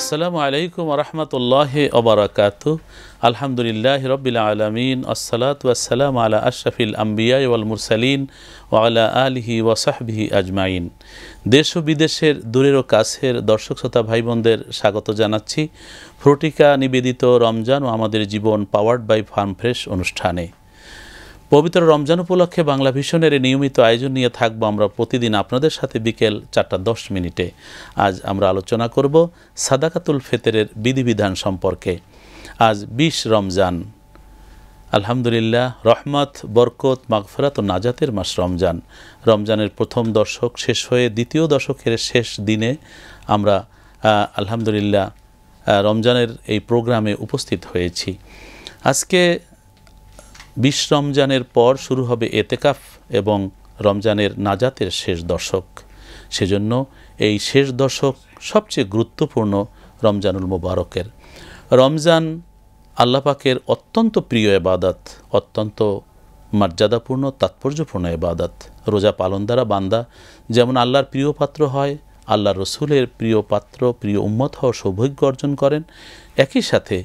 আসসালামু আলাইকুম রহমতুল্লাহ অবরাকাত আলহামদুলিল্লাহ রবিল আলমিন আসসালাত আসসালাম আলা আশরফিল আম্বিয়া মুরসালিন ও ওয়ালা আলহি ওয়াসাহবিহি আজমাইন দেশ ও বিদেশের দূরের ও কাছের দর্শক শ্রোতা ভাই বোনদের স্বাগত জানাচ্ছি ফ্রুটিকা নিবেদিত রমজান ও আমাদের জীবন পাওয়ার্ড বাই ফার্ম ফ্রেশ অনুষ্ঠানে পবিত্র রমজান উপলক্ষে বাংলা ভিশনের নিয়মিত আয়োজন নিয়ে থাকবো আমরা প্রতিদিন আপনাদের সাথে বিকেল চারটা দশ মিনিটে আজ আমরা আলোচনা করব সাদাকাতুল ফেতেরের বিধিবিধান সম্পর্কে আজ বিশ রমজান আলহামদুলিল্লাহ রহমত বরকত মাগফরাত ও নাজাতের মাস রমজান রমজানের প্রথম দশক শেষ হয়ে দ্বিতীয় দশকের শেষ দিনে আমরা আলহামদুলিল্লাহ রমজানের এই প্রোগ্রামে উপস্থিত হয়েছি আজকে বিশ রমজানের পর শুরু হবে এতেকাফ এবং রমজানের নাজাতের শেষ দশক সেজন্য এই শেষ দশক সবচেয়ে গুরুত্বপূর্ণ রমজানুল মোবারকের রমজান আল্লাপাকের অত্যন্ত প্রিয় এবাদাত অত্যন্ত মর্যাদাপূর্ণ তাৎপর্যপূর্ণ এবাদাত রোজা পালন দ্বারা বান্দা যেমন আল্লাহর প্রিয় পাত্র হয় আল্লাহ রসুলের প্রিয় পাত্র প্রিয় উম্মত হওয়া সৌভাগ্য অর্জন করেন একই সাথে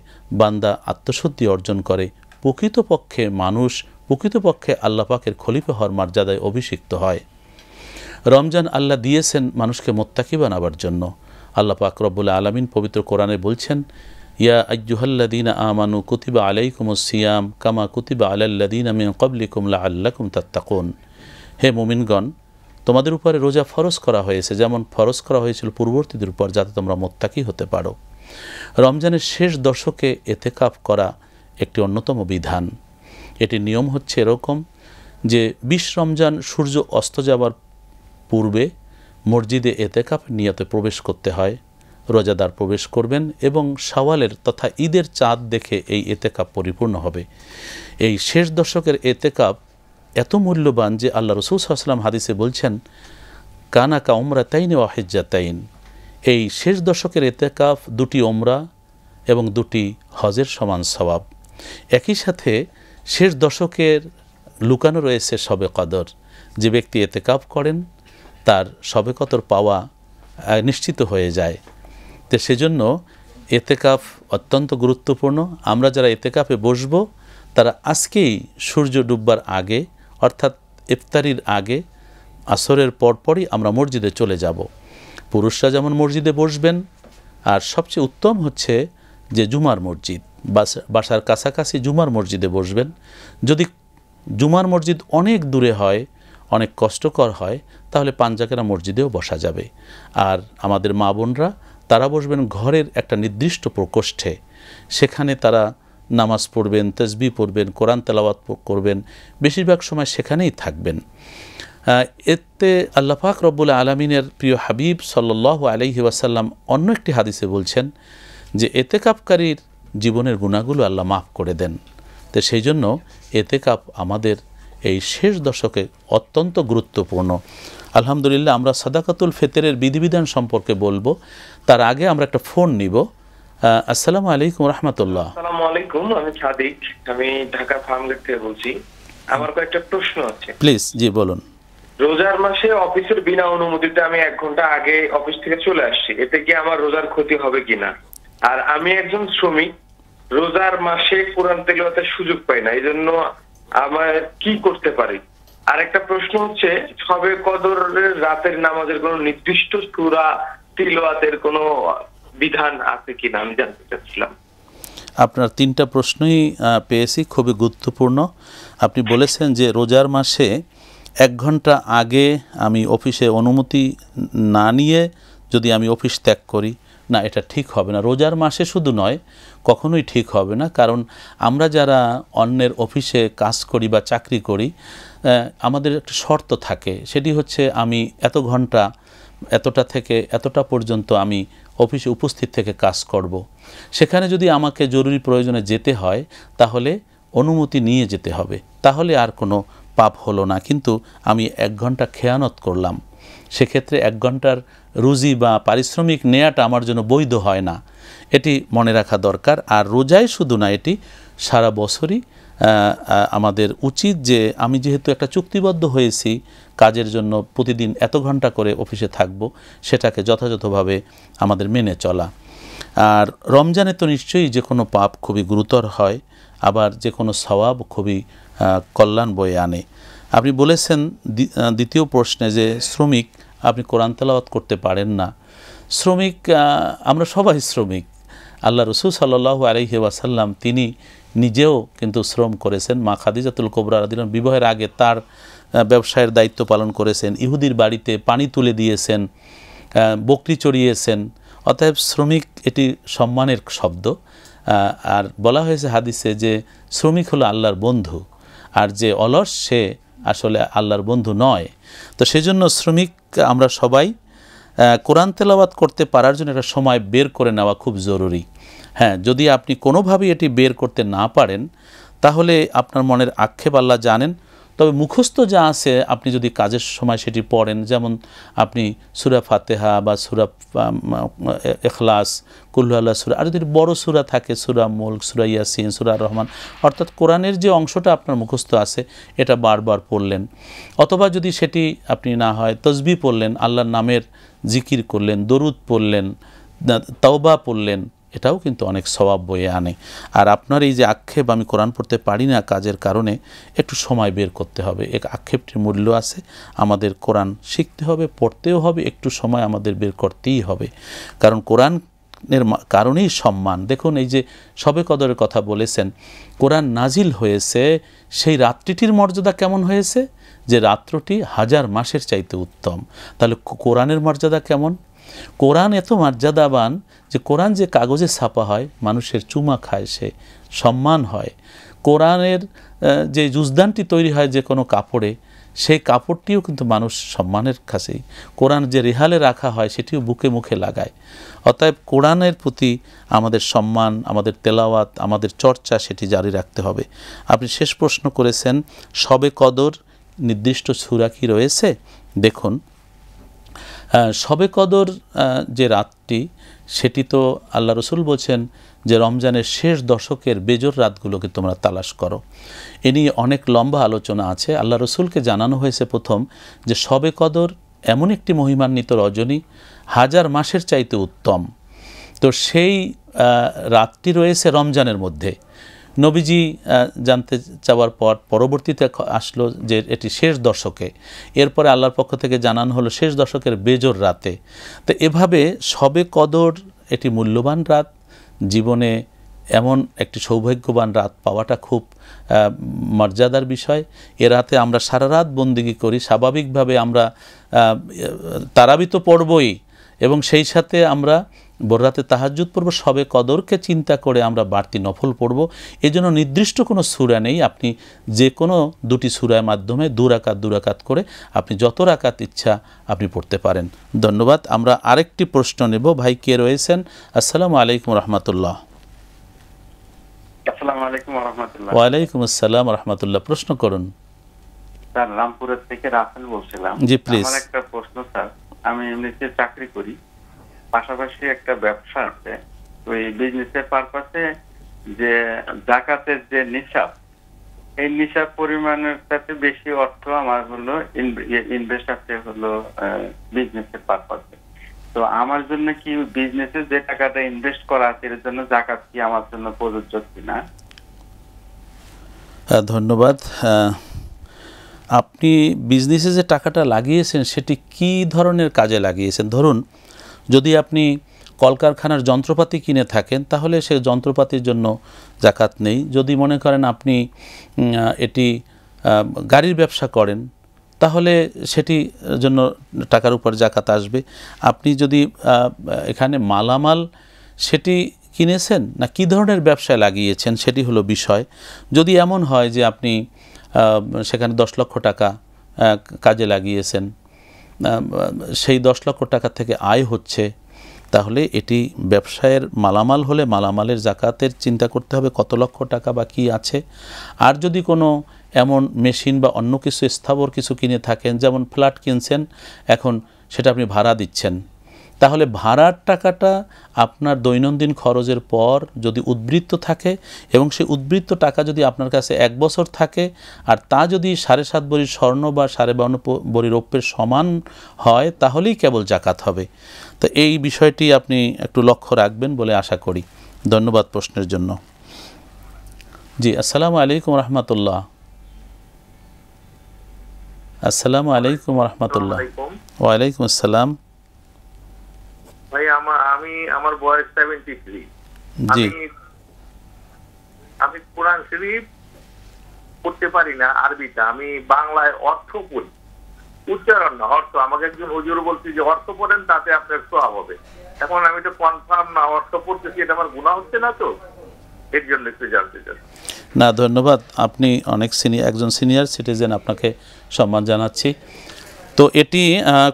বান্দা আত্মশুদ্ধি অর্জন করে প্রকৃতপক্ষে মানুষ প্রকৃতপক্ষে আল্লাপাকের খলিফা হওয়ার মর্যাদায় অভিষিক্ত হয় রমজান আল্লাহ দিয়েছেন মানুষকে মোত্তাকি বানাবার জন্য আল্লাহ পাক রব্বুল্লা আলমিন পবিত্র কোরআনে বলছেন ইয়া আজ্জুহাল্লাদিন আমানু কুতিবা আলাইকুম সিয়াম কামা কুতিবা আলাল্লাদিন আমি কবলিকুমলা আল্লাকুম তাত্তাকুন হে মোমিনগণ তোমাদের উপরে রোজা ফরজ করা হয়েছে যেমন ফরজ করা হয়েছিল পূর্ববর্তীদের উপর যাতে তোমরা মোত্তাকি হতে পারো রমজানের শেষ দশকে এতে কাপ করা একটি অন্যতম বিধান এটি নিয়ম হচ্ছে এরকম যে বিশ রমজান সূর্য অস্ত যাওয়ার পূর্বে মসজিদে এতেকাপ নিয়তে প্রবেশ করতে হয় রোজাদার প্রবেশ করবেন এবং সাওয়ালের তথা ঈদের চাঁদ দেখে এই এতেকাপ পরিপূর্ণ হবে এই শেষ দশকের এতেকাপ এত মূল্যবান যে আল্লাহ রসুল হাদিসে বলছেন কানা কা ওমরা তাইনে ওয়াহেজা তাইন এই শেষ দশকের এতেকাফ দুটি ওমরা এবং দুটি হজের সমান স্বভাব একই সাথে শেষ দশকের লুকানো রয়েছে সবে কদর যে ব্যক্তি এতে কাপ করেন তার সবে কদর পাওয়া নিশ্চিত হয়ে যায় তো সেজন্য এতেকাফ অত্যন্ত গুরুত্বপূর্ণ আমরা যারা কাপে বসবো তারা আজকেই সূর্য ডুববার আগে অর্থাৎ ইফতারির আগে আসরের পরপরই আমরা মসজিদে চলে যাব পুরুষরা যেমন মসজিদে বসবেন আর সবচেয়ে উত্তম হচ্ছে যে জুমার মসজিদ বাসার কাছাকাছি জুমার মসজিদে বসবেন যদি জুমার মসজিদ অনেক দূরে হয় অনেক কষ্টকর হয় তাহলে পাঞ্জাকেরা মসজিদেও বসা যাবে আর আমাদের মা বোনরা তারা বসবেন ঘরের একটা নির্দিষ্ট প্রকোষ্ঠে সেখানে তারা নামাজ পড়বেন তসবি পড়বেন কোরআন তেলাওয়াত করবেন বেশিরভাগ সময় সেখানেই থাকবেন এতে আল্লাফাক রব্বুল আলমিনের প্রিয় হাবিব সাল্লাহ আলহি ওয়াসাল্লাম অন্য একটি হাদিসে বলছেন যে এতেকাপকারীর জীবনের গুণাগুলো আল্লাহ মাফ করে দেন তো সেই জন্য এতে কাপ আমাদের এই শেষ দশকে অত্যন্ত গুরুত্বপূর্ণ আলহামদুলিল্লাহ আমরা সাদাকাতুল ফেতেরের বিধিবিধান সম্পর্কে বলবো তার আগে আমরা একটা ফোন নিব আসসালামু আলাইকুম রহমতুল্লাহ আসসালামু আলাইকুম আমি সাদিক আমি ঢাকা ফার্মগেট থেকে বলছি আমার কয়েকটা প্রশ্ন আছে প্লিজ জি বলুন রোজার মাসে অফিসের বিনা অনুমতিতে আমি এক ঘন্টা আগে অফিস থেকে চলে আসছি এতে কি আমার রোজার ক্ষতি হবে কিনা আর আমি একজন শ্রমিক রোজার মাসে কোরআন তেলাতে সুযোগ পাই না এই জন্য আমার কি করতে পারি আর একটা প্রশ্ন হচ্ছে সবে কদরের রাতের নামাজের কোন নির্দিষ্ট সুরা তিলওয়াতের কোন বিধান আছে কিনা আমি জানতে চাচ্ছিলাম আপনার তিনটা প্রশ্নই পেয়েছি খুবই গুরুত্বপূর্ণ আপনি বলেছেন যে রোজার মাসে এক ঘন্টা আগে আমি অফিসে অনুমতি না নিয়ে যদি আমি অফিস ত্যাগ করি না এটা ঠিক হবে না রোজার মাসে শুধু নয় কখনোই ঠিক হবে না কারণ আমরা যারা অন্যের অফিসে কাজ করি বা চাকরি করি আমাদের একটা শর্ত থাকে সেটি হচ্ছে আমি এত ঘন্টা এতটা থেকে এতটা পর্যন্ত আমি অফিসে উপস্থিত থেকে কাজ করব। সেখানে যদি আমাকে জরুরি প্রয়োজনে যেতে হয় তাহলে অনুমতি নিয়ে যেতে হবে তাহলে আর কোনো পাপ হলো না কিন্তু আমি এক ঘন্টা খেয়ানত করলাম সেক্ষেত্রে এক ঘন্টার রুজি বা পারিশ্রমিক নেয়াটা আমার জন্য বৈধ হয় না এটি মনে রাখা দরকার আর রোজাই শুধু না এটি সারা বছরই আমাদের উচিত যে আমি যেহেতু একটা চুক্তিবদ্ধ হয়েছি কাজের জন্য প্রতিদিন এত ঘন্টা করে অফিসে থাকব সেটাকে যথাযথভাবে আমাদের মেনে চলা আর রমজানে তো নিশ্চয়ই যে কোনো পাপ খুবই গুরুতর হয় আবার যে কোনো স্বভাব খুবই কল্যাণ বয়ে আনে আপনি বলেছেন দ্বিতীয় প্রশ্নে যে শ্রমিক আপনি কোরআন তেলাওয়াত করতে পারেন না শ্রমিক আমরা সবাই শ্রমিক আল্লাহ রসুল সাল্লাহ আলহি ওয়াসাল্লাম তিনি নিজেও কিন্তু শ্রম করেছেন মা খাদিজাতুল কোবরা দিন বিবাহের আগে তার ব্যবসায়ের দায়িত্ব পালন করেছেন ইহুদির বাড়িতে পানি তুলে দিয়েছেন বকরি চড়িয়েছেন অতএব শ্রমিক এটি সম্মানের শব্দ আর বলা হয়েছে হাদিসে যে শ্রমিক হলো আল্লাহর বন্ধু আর যে অলস সে আসলে আল্লাহর বন্ধু নয় তো সেজন্য শ্রমিক আমরা সবাই কোরআন তেলাবাদ করতে পারার জন্য একটা সময় বের করে নেওয়া খুব জরুরি হ্যাঁ যদি আপনি কোনোভাবেই এটি বের করতে না পারেন তাহলে আপনার মনের আক্ষেপ আল্লাহ জানেন তবে মুখস্থ যা আছে আপনি যদি কাজের সময় সেটি পড়েন যেমন আপনি সুরা ফাতেহা বা সুরা এখলাস কুল্লু আল্লাহ সুরা আর যদি বড় সুরা থাকে সুরা মুল্ক সুরা ইয়াসিন সুরা রহমান অর্থাৎ কোরআনের যে অংশটা আপনার মুখস্থ আছে এটা বারবার পড়লেন অথবা যদি সেটি আপনি না হয় তসবি পড়লেন আল্লাহর নামের জিকির করলেন দরুদ পড়লেন তওবা পড়লেন এটাও কিন্তু অনেক স্বভাব বয়ে আনে আর আপনার এই যে আক্ষেপ আমি কোরআন পড়তে পারি না কাজের কারণে একটু সময় বের করতে হবে এক আক্ষেপটির মূল্য আছে আমাদের কোরআন শিখতে হবে পড়তেও হবে একটু সময় আমাদের বের করতেই হবে কারণ কোরআন এর কারণেই সম্মান দেখুন এই যে সবে কদরের কথা বলেছেন কোরআন নাজিল হয়েছে সেই রাত্রিটির মর্যাদা কেমন হয়েছে যে রাত্রটি হাজার মাসের চাইতে উত্তম তাহলে কোরআনের মর্যাদা কেমন কোরআন এত মর্যাদাবান যে কোরআন যে কাগজে ছাপা হয় মানুষের চুমা খায় সে সম্মান হয় কোরআনের যে জুজদানটি তৈরি হয় যে কোনো কাপড়ে সেই কাপড়টিও কিন্তু মানুষ সম্মানের কাছেই কোরআন যে রেহালে রাখা হয় সেটিও বুকে মুখে লাগায় অতএব কোরআনের প্রতি আমাদের সম্মান আমাদের তেলাওয়াত আমাদের চর্চা সেটি জারি রাখতে হবে আপনি শেষ প্রশ্ন করেছেন সবে কদর নির্দিষ্ট ছুরা কি রয়েছে দেখুন সবে কদর যে রাতটি সেটি তো আল্লাহ রসুল বলছেন যে রমজানের শেষ দশকের বেজোর রাতগুলোকে তোমরা তালাশ করো এ নিয়ে অনেক লম্বা আলোচনা আছে আল্লাহ রসুলকে জানানো হয়েছে প্রথম যে সবে কদর এমন একটি মহিমান্বিত রজনী হাজার মাসের চাইতে উত্তম তো সেই রাতটি রয়েছে রমজানের মধ্যে নবীজি জানতে চাওয়ার পর পরবর্তীতে আসলো যে এটি শেষ দশকে এরপরে আল্লাহর পক্ষ থেকে জানানো হলো শেষ দশকের বেজোর রাতে তো এভাবে সবে কদর এটি মূল্যবান রাত জীবনে এমন একটি সৌভাগ্যবান রাত পাওয়াটা খুব মর্যাদার বিষয় এ রাতে আমরা সারা রাত বন্দিগি করি স্বাভাবিকভাবে আমরা তারাবি তো পড়বই এবং সেই সাথে আমরা বোররাতে তাহাজুদ পড়ব সবে কদরকে চিন্তা করে আমরা বাড়তি নফল পড়ব এজন্য নির্দিষ্ট কোনো সুরা নেই আপনি যে কোনো দুটি সুরার মাধ্যমে দুরাকাত দুরাকাত করে আপনি যত রাকাত ইচ্ছা আপনি পড়তে পারেন ধন্যবাদ আমরা আরেকটি প্রশ্ন নেব ভাই কে রয়েছেন আসসালামু আলাইকুম রহমতুল্লাহ ওয়ালাইকুম আসসালাম রহমতুল্লাহ প্রশ্ন করুন স্যার রামপুরের থেকে রাসেল বলছিলাম জি প্লিজ একটা প্রশ্ন স্যার আমি এমনিতে চাকরি করি পাশাপাশি একটা ব্যবসা আছে ওই বিজনেসের পারপাসে যে ডাকাতের যে নিশাব এই নিসাব পরিমাণের সাথে বেশি অর্থ আমার হলো ইনভেস্ট আছে ইয়ে হলো বিজনেসের পারপাসে তো আমার জন্য কি বিজনেসে যে টাকাটা ইনভেস্ট করা আছে এর জন্য জাকাত কি আমার জন্য প্রযোজ্য কিনা ধন্যবাদ আপনি বিজনেসে যে টাকাটা লাগিয়েছেন সেটি কি ধরনের কাজে লাগিয়েছেন ধরুন যদি আপনি কলকারখানার যন্ত্রপাতি কিনে থাকেন তাহলে সে যন্ত্রপাতির জন্য জাকাত নেই যদি মনে করেন আপনি এটি গাড়ির ব্যবসা করেন তাহলে সেটি জন্য টাকার উপর জাকাত আসবে আপনি যদি এখানে মালামাল সেটি কিনেছেন না কি ধরনের ব্যবসায় লাগিয়েছেন সেটি হলো বিষয় যদি এমন হয় যে আপনি সেখানে দশ লক্ষ টাকা কাজে লাগিয়েছেন সেই দশ লক্ষ টাকা থেকে আয় হচ্ছে তাহলে এটি ব্যবসায়ের মালামাল হলে মালামালের জাকাতের চিন্তা করতে হবে কত লক্ষ টাকা বা কী আছে আর যদি কোনো এমন মেশিন বা অন্য কিছু স্থাবর কিছু কিনে থাকেন যেমন ফ্ল্যাট কিনছেন এখন সেটা আপনি ভাড়া দিচ্ছেন তাহলে ভাড়ার টাকাটা আপনার দৈনন্দিন খরচের পর যদি উদ্বৃত্ত থাকে এবং সেই উদ্বৃত্ত টাকা যদি আপনার কাছে এক বছর থাকে আর তা যদি সাড়ে সাত বড়ি স্বর্ণ বা সাড়ে বাউন্ন বড়ি রৌপ্যের সমান হয় তাহলেই কেবল জাকাত হবে তো এই বিষয়টি আপনি একটু লক্ষ্য রাখবেন বলে আশা করি ধন্যবাদ প্রশ্নের জন্য জি আসসালামু আলাইকুম রহমতুল্লাহ আসসালামু আলাইকুম রহমতুল্লাহ ওয়ালাইকুম আসসালাম ভাই আমার আমি আমার বয়স সেভেন্টি থ্রি আমি আমি কোরআন শরীফ পড়তে পারি না আরবিটা আমি বাংলায় অর্থ পড়ি উচ্চারণ না অর্থ আমাকে একজন হুজুর বলছি যে অর্থ পড়েন তাতে আপনার সোয়াব হবে এখন আমি তো কনফার্ম না অর্থ পড়তেছি এটা আমার গুণা হচ্ছে না তো এর জন্য একটু জানতে চাই না ধন্যবাদ আপনি অনেক সিনিয়র একজন সিনিয়র সিটিজেন আপনাকে সম্মান জানাচ্ছি তো এটি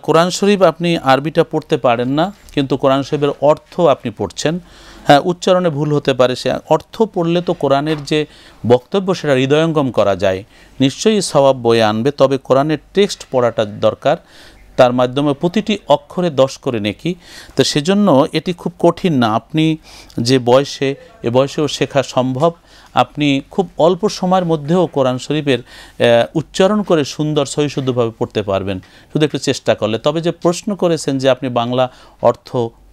কোরআন শরীফ আপনি আরবিটা পড়তে পারেন না কিন্তু কোরআন শরীফের অর্থ আপনি পড়ছেন হ্যাঁ উচ্চারণে ভুল হতে পারে সে অর্থ পড়লে তো কোরআনের যে বক্তব্য সেটা হৃদয়ঙ্গম করা যায় নিশ্চয়ই স্বভাব বয়ে আনবে তবে কোরআনের টেক্সট পড়াটা দরকার তার মাধ্যমে প্রতিটি অক্ষরে দশ করে নেকি তো সেজন্য এটি খুব কঠিন না আপনি যে বয়সে এ বয়সেও শেখা সম্ভব আপনি খুব অল্প সময়ের মধ্যেও কোরআন শরীফের উচ্চারণ করে সুন্দর সহিশুদ্ধভাবে পড়তে পারবেন শুধু একটু চেষ্টা করলে তবে যে প্রশ্ন করেছেন যে আপনি বাংলা অর্থ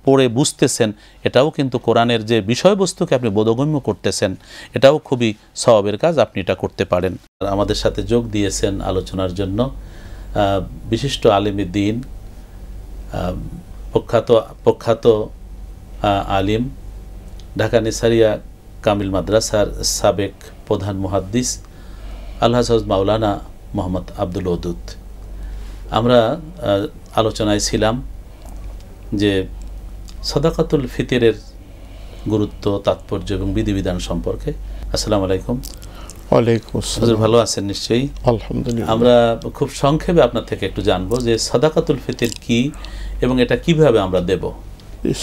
পড়ে বুঝতেছেন এটাও কিন্তু কোরআনের যে বিষয়বস্তুকে আপনি বোধগম্য করতেছেন এটাও খুবই স্বভাবের কাজ আপনি এটা করতে পারেন আমাদের সাথে যোগ দিয়েছেন আলোচনার জন্য বিশিষ্ট আলিমে দিন প্রখ্যাত প্রখ্যাত আলিম ঢাকা নিসারিয়া কামিল মাদ্রাসার সাবেক প্রধান মুহাদ্দিস আল্লাহ মাওলানা মোহাম্মদ আব্দুল ওদুদ আমরা আলোচনায় ছিলাম যে সদাকাতুল ফিতিরের গুরুত্ব তাৎপর্য এবং বিধিবিধান সম্পর্কে আসসালামু আলাইকুম ভালো আছেন নিশ্চয়ই আলহামদুলিল্লাহ আমরা খুব সংক্ষেপে আপনার থেকে একটু জানবো যে সাদাকাতুল ফিতির কি এবং এটা কিভাবে আমরা দেব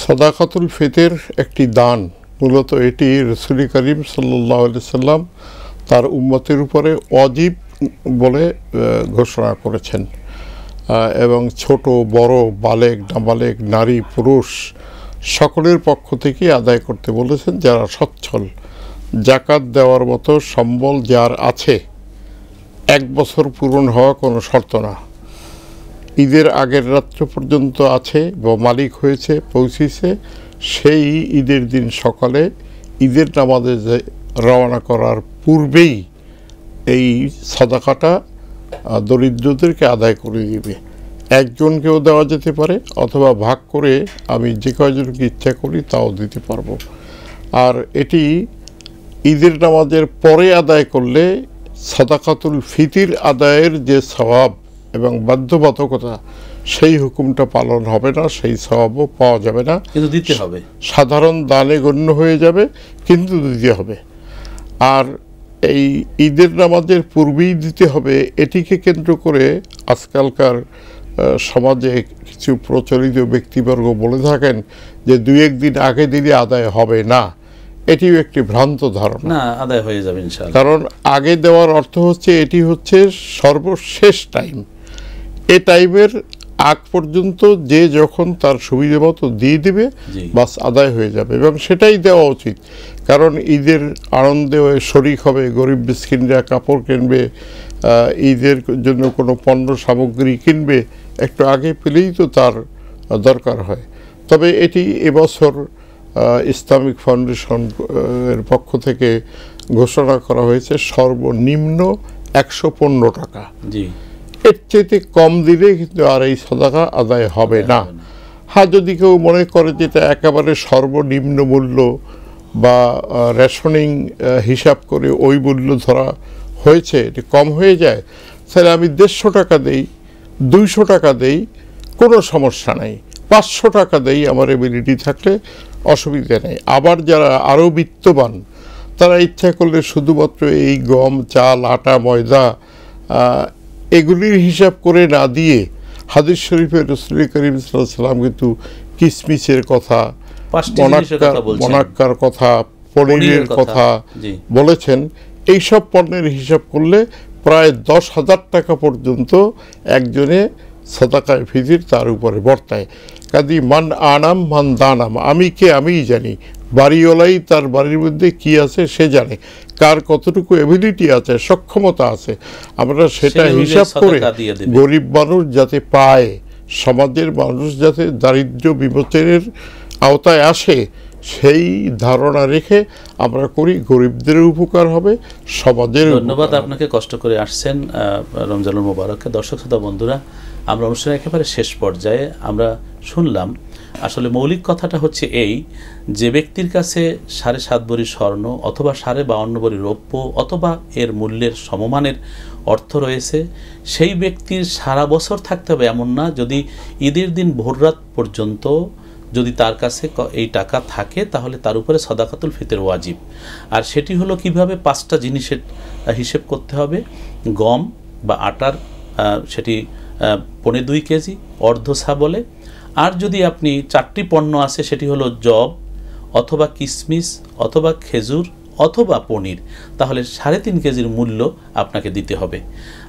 সাদাকাতুল ফেতের একটি দান মূলত এটি রসুল করিম সাল্লাহ সাল্লাম তার উম্মতের উপরে অজীব বলে ঘোষণা করেছেন এবং ছোট বড় বালেক নাবালেক নারী পুরুষ সকলের পক্ষ থেকে আদায় করতে বলেছেন যারা সচ্ছল জাকাত দেওয়ার মতো সম্বল যার আছে এক বছর পূরণ হওয়া কোনো শর্ত না ঈদের আগের রাত্র পর্যন্ত আছে বা মালিক হয়েছে পৌঁছেছে সেই ঈদের দিন সকালে ঈদের নামাজে রওনা করার পূর্বেই এই সাদাকাটা দরিদ্রদেরকে আদায় করে দিবে একজনকেও দেওয়া যেতে পারে অথবা ভাগ করে আমি যে কয়জনকে ইচ্ছা করি তাও দিতে পারবো আর এটি ঈদের নামাজের পরে আদায় করলে সাদাকাতুল ফিতির আদায়ের যে স্বভাব এবং বাধ্যবাধকতা সেই হুকুমটা পালন হবে না সেই স্বভাবও পাওয়া যাবে না কিন্তু দিতে হবে সাধারণ দানে গণ্য হয়ে যাবে কিন্তু দিতে হবে আর এই ঈদের নামাজের পূর্বেই দিতে হবে এটিকে কেন্দ্র করে আজকালকার সমাজে কিছু প্রচলিত ব্যক্তিবর্গ বলে থাকেন যে দু একদিন আগে দিলে আদায় হবে না এটিও একটি ভ্রান্ত ধারণা না আদায় হয়ে যাবে কারণ আগে দেওয়ার অর্থ হচ্ছে এটি হচ্ছে সর্বশেষ টাইম এ টাইমের আগ পর্যন্ত যে যখন তার সুবিধে মতো দিয়ে দিবে বাস আদায় হয়ে যাবে এবং সেটাই দেওয়া উচিত কারণ ঈদের আনন্দে শরিক হবে গরিব বিস্কিনরা কাপড় কিনবে ঈদের জন্য কোনো পণ্য সামগ্রী কিনবে একটু আগে পেলেই তো তার দরকার হয় তবে এটি এবছর ইসলামিক ফাউন্ডেশন এর পক্ষ থেকে ঘোষণা করা হয়েছে সর্বনিম্ন একশো পনেরো টাকা এর চেয়েতে কম দিলে কিন্তু আর এই সদাকা আদায় হবে না হ্যাঁ যদি কেউ মনে করে যে এটা একেবারে সর্বনিম্ন মূল্য বা রেশনিং হিসাব করে ওই মূল্য ধরা হয়েছে এটি কম হয়ে যায় তাহলে আমি দেড়শো টাকা দেই দুইশো টাকা দেই কোনো সমস্যা নেই পাঁচশো টাকা দেয় আমার এবিলিটি থাকলে অসুবিধা নেই আবার যারা আরও বিত্তবান তারা ইচ্ছা করলে শুধুমাত্র এই গম চাল আটা ময়দা এগুলির হিসাব করে না দিয়ে হাদিস শরীফের রসুল করিম সাল্লাম কিন্তু কিসমিসের কথা মনাক্কার কথা পনিরের কথা বলেছেন এইসব পণ্যের হিসাব করলে প্রায় দশ হাজার টাকা পর্যন্ত একজনে সদাকায় ফিজির তার উপরে বর্তায় কাদি মান আনাম মান দানাম আমি কে আমিই জানি বাড়িওয়ালাই তার বাড়ির মধ্যে কি আছে সে জানে কার কতটুকু এবিলিটি আছে সক্ষমতা আছে আমরা সেটা হিসাব করে গরিব মানুষ যাতে পায় সমাজের মানুষ যাতে দারিদ্র বিমোচনের আওতায় আসে সেই ধারণা রেখে আমরা করি গরিবদের উপকার হবে সমাজের ধন্যবাদ আপনাকে কষ্ট করে আসছেন রমজানুল মোবারককে দর্শক শ্রোতা বন্ধুরা আমরা অনুষ্ঠানের একেবারে শেষ পর্যায়ে আমরা শুনলাম আসলে মৌলিক কথাটা হচ্ছে এই যে ব্যক্তির কাছে সাড়ে সাত বড়ি স্বর্ণ অথবা সাড়ে বাউন্ন বড়ি রৌপ্য অথবা এর মূল্যের সমমানের অর্থ রয়েছে সেই ব্যক্তির সারা বছর থাকতে হবে এমন না যদি ঈদের দিন ভোররাত পর্যন্ত যদি তার কাছে এই টাকা থাকে তাহলে তার উপরে সদাকাতুল ফিতের ওয়াজিব আর সেটি হলো কিভাবে পাঁচটা জিনিসের হিসেব করতে হবে গম বা আটার সেটি পনে দুই কেজি অর্ধ বলে আর যদি আপনি চারটি পণ্য আছে সেটি হলো জব অথবা কিশমিশ অথবা খেজুর অথবা পনির তাহলে সাড়ে তিন কেজির মূল্য আপনাকে দিতে হবে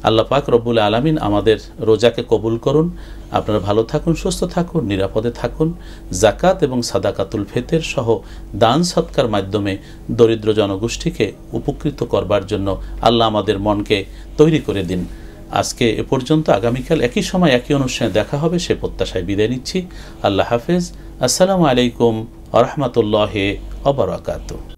আল্লাহ পাক রব্বুল আলমিন আমাদের রোজাকে কবুল করুন আপনারা ভালো থাকুন সুস্থ থাকুন নিরাপদে থাকুন জাকাত এবং সাদাকাতুল ফেতের সহ দান সৎকার মাধ্যমে দরিদ্র জনগোষ্ঠীকে উপকৃত করবার জন্য আল্লাহ আমাদের মনকে তৈরি করে দিন আজকে এ পর্যন্ত আগামীকাল একই সময় একই অনুষ্ঠানে দেখা হবে সে প্রত্যাশায় বিদায় নিচ্ছি আল্লাহ হাফেজ আসসালামু আলাইকুম আরহামতুল্লাহ অবরাকাতু